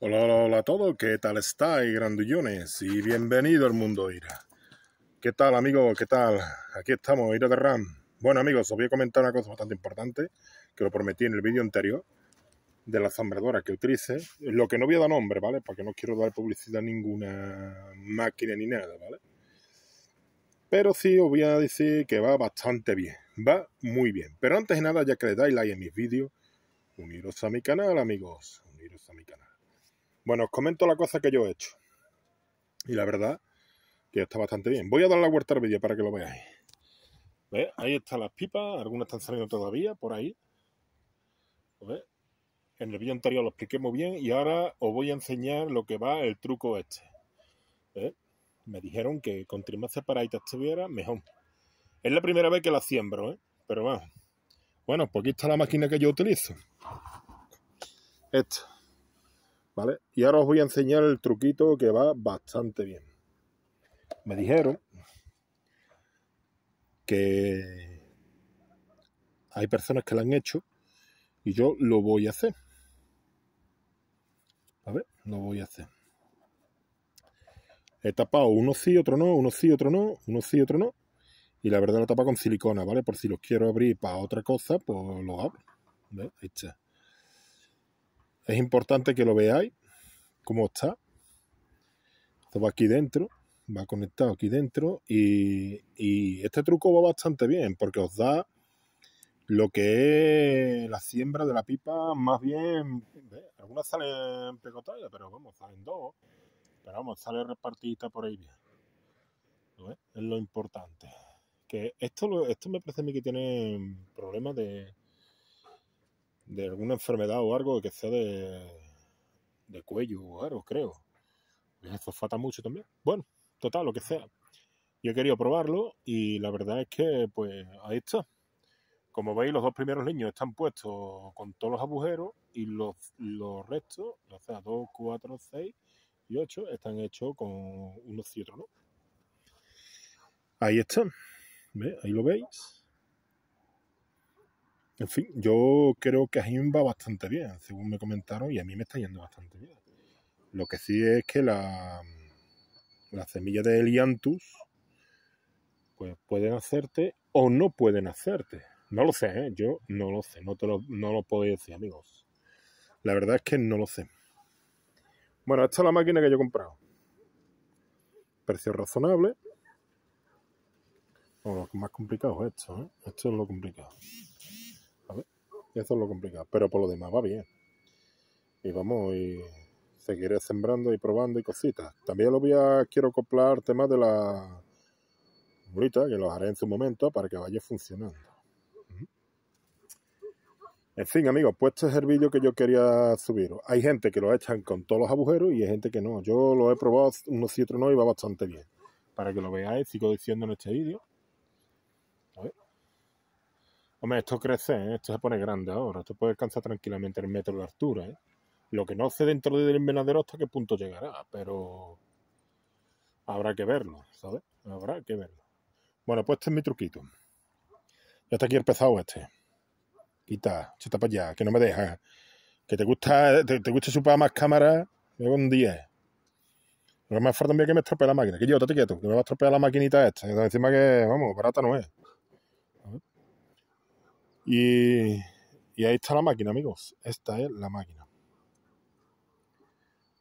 Hola, hola, hola a todos, ¿qué tal estáis, grandullones? Y bienvenido al mundo IRA. ¿Qué tal, amigos? ¿Qué tal? Aquí estamos, IRA de RAM. Bueno, amigos, os voy a comentar una cosa bastante importante, que lo prometí en el vídeo anterior, de la zambradora que utilice. Lo que no voy a dar nombre, ¿vale? Porque no quiero dar publicidad a ninguna máquina ni nada, ¿vale? Pero sí os voy a decir que va bastante bien, va muy bien. Pero antes de nada, ya que le dais like a mis vídeos, uniros a mi canal, amigos, uniros a mi canal. Bueno, os comento la cosa que yo he hecho. Y la verdad que está bastante bien. Voy a dar la vuelta al vídeo para que lo veáis. Ahí están las pipas, algunas están saliendo todavía por ahí. En el vídeo anterior lo expliqué muy bien y ahora os voy a enseñar lo que va el truco este. Me dijeron que con trimas para ahí te estuviera mejor. Es la primera vez que la siembro, ¿eh? Pero bueno, Bueno, pues aquí está la máquina que yo utilizo. Esta. Y ahora os voy a enseñar el truquito que va bastante bien. Me dijeron que hay personas que lo han hecho y yo lo voy a hacer. A ver, Lo voy a hacer. He tapado uno sí, otro no, uno sí, otro no, uno sí, otro no. Y la verdad la tapa con silicona, ¿vale? Por si los quiero abrir para otra cosa, pues lo abro. Es importante que lo veáis, cómo está. Esto va aquí dentro, va conectado aquí dentro y, este truco va bastante bien porque os da lo que es la siembra de la pipa, más bien, algunas salen pegotadas, pero vamos, salen dos, pero vamos, sale repartidita por ahí bien. es? lo importante. Que esto, esto me parece a mí que tiene problemas de, de alguna enfermedad o algo que sea de, cuello o algo, creo. Eso fata mucho también. Bueno, total, lo que sea. Yo he querido probarlo y la verdad es que, pues, ahí está. Como veis, los dos primeros niños están puestos con todos los agujeros y los, los restos, o sea, 2, 4, 6 y 8, están hechos con unos y ¿no? Ahí están. Ahí lo veis. En fin, yo creo que a va bastante bien, según me comentaron, y a mí me está yendo bastante bien. Lo que sí es que la, mm, la semilla de liantus pues pueden hacerte o no pueden hacerte. No lo sé, ¿eh? yo no lo sé, no, lo, no lo decir, amigos. La verdad es que no lo sé. Bueno, esta es la máquina que yo he comprado. Precio razonable. lo más complicado es esto, ¿eh? Esto es lo complicado. Eso es lo complicado. Pero por lo demás va bien. Y vamos, y seguiré sembrando y probando y cositas. También lo voy a, quiero acoplar temas de la ahorita, que lo haré en su momento para que vaya funcionando. En fin, amigos, pues este es el vídeo que yo quería subir. Hay gente que lo echan con todos los agujeros y hay gente que no. Yo lo he probado unos y otros no y va bastante bien. Para que lo veáis, sigo diciendo en este vídeo. Hombre, esto crece, ¿eh? esto se pone grande ahora. Esto puede alcanzar tranquilamente el metro de altura. ¿eh? Lo que no sé dentro del invernadero hasta qué punto llegará, pero habrá que verlo, ¿sabes? Habrá que verlo. Bueno, pues este es mi truquito. Ya está aquí empezado este. Quita, chata para allá, que no me deja. Que te gusta, te, gusta más cámaras, luego un 10. Lo más fuerte también es que me estropee la máquina. Que yo, te quieto, que me va a estropear la maquinita esta. Encima que, vamos, barata no es. Y, ahí está la máquina, amigos. Esta es la máquina.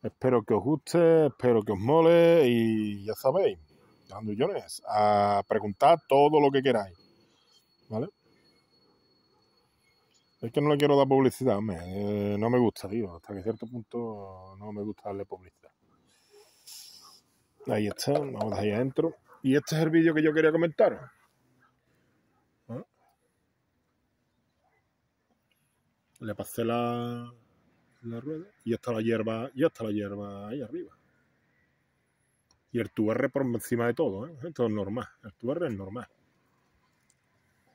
Espero que os guste, espero que os mole y ya sabéis, yo a preguntar todo lo que queráis. ¿Vale? Es que no le quiero dar publicidad, hombre. Eh, no me gusta, digo. Hasta que cierto punto no me gusta darle publicidad. Ahí está, vamos ahí adentro. Y este es el vídeo que yo quería comentar. le pasé la, rueda y hasta está la hierba, y hasta la hierba ahí arriba. Y el tuerre por encima de todo, ¿eh? esto es normal, el tuerre es normal.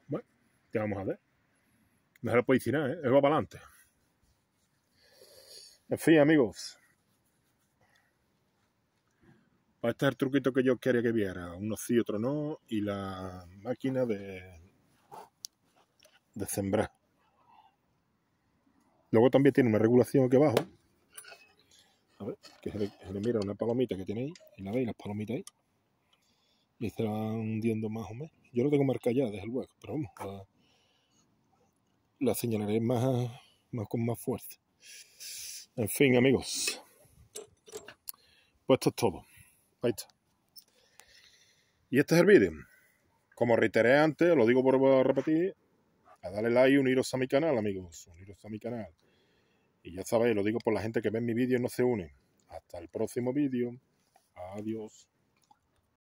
Bueno, ¿qué vamos a ver No se lo puede decir ¿eh? va para adelante. En fin, amigos. Pues este es el truquito que yo quería que viera. Uno sí, otro no. Y la máquina de, de sembrar. Luego también tiene una regulación aquí abajo, a ver, que se le, mira una palomita que tiene ahí, y la veis, las palomitas ahí. Y se van hundiendo más o menos. Yo lo tengo marcado ya desde el hueco, pero vamos, la, la señalaré más, con más fuerza. En fin, amigos. Pues esto es todo. Ahí está. Y este es el vídeo. Como reiteré antes, lo digo por repetir, a darle like y uniros a mi canal, amigos. Uniros a mi canal. Y ya sabéis, lo digo por la gente que ve mi vídeo y no se une. Hasta el próximo vídeo. Adiós.